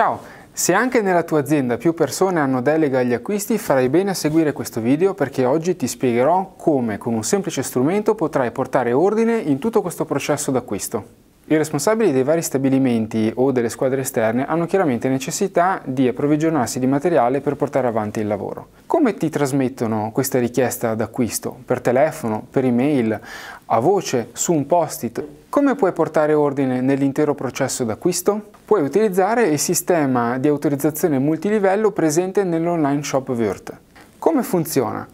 Ciao! Se anche nella tua azienda più persone hanno delega agli acquisti, farai bene a seguire questo video perché oggi ti spiegherò come con un semplice strumento potrai portare ordine in tutto questo processo d'acquisto. I responsabili dei vari stabilimenti o delle squadre esterne hanno chiaramente necessità di approvvigionarsi di materiale per portare avanti il lavoro. Come ti trasmettono questa richiesta d'acquisto? Per telefono, per email, a voce, su un post-it? Come puoi portare ordine nell'intero processo d'acquisto? Puoi utilizzare il sistema di autorizzazione multilivello presente nell'online shop Virt. Come funziona?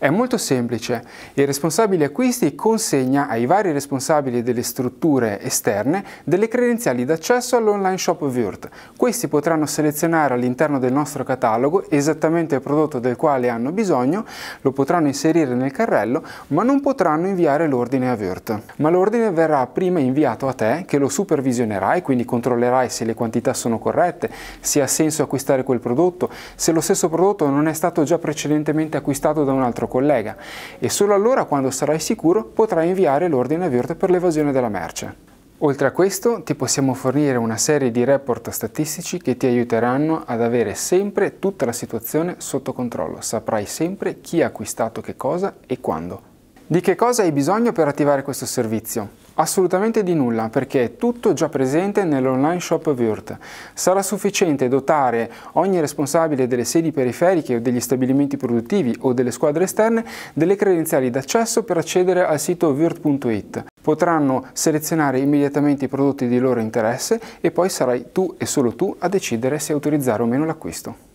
È molto semplice, il responsabile acquisti consegna ai vari responsabili delle strutture esterne delle credenziali d'accesso all'online shop Virt. Questi potranno selezionare all'interno del nostro catalogo esattamente il prodotto del quale hanno bisogno, lo potranno inserire nel carrello, ma non potranno inviare l'ordine a Virt. Ma l'ordine verrà prima inviato a te che lo supervisionerai, quindi controllerai se le quantità sono corrette, se ha senso acquistare quel prodotto, se lo stesso prodotto non è stato già precedentemente precedentemente acquistato da un altro collega e solo allora, quando sarai sicuro, potrai inviare l'ordine avverto per l'evasione della merce. Oltre a questo ti possiamo fornire una serie di report statistici che ti aiuteranno ad avere sempre tutta la situazione sotto controllo, saprai sempre chi ha acquistato che cosa e quando. Di che cosa hai bisogno per attivare questo servizio? Assolutamente di nulla, perché è tutto già presente nell'online shop Wirt. Sarà sufficiente dotare ogni responsabile delle sedi periferiche o degli stabilimenti produttivi o delle squadre esterne delle credenziali d'accesso per accedere al sito wirt.it. Potranno selezionare immediatamente i prodotti di loro interesse e poi sarai tu e solo tu a decidere se autorizzare o meno l'acquisto.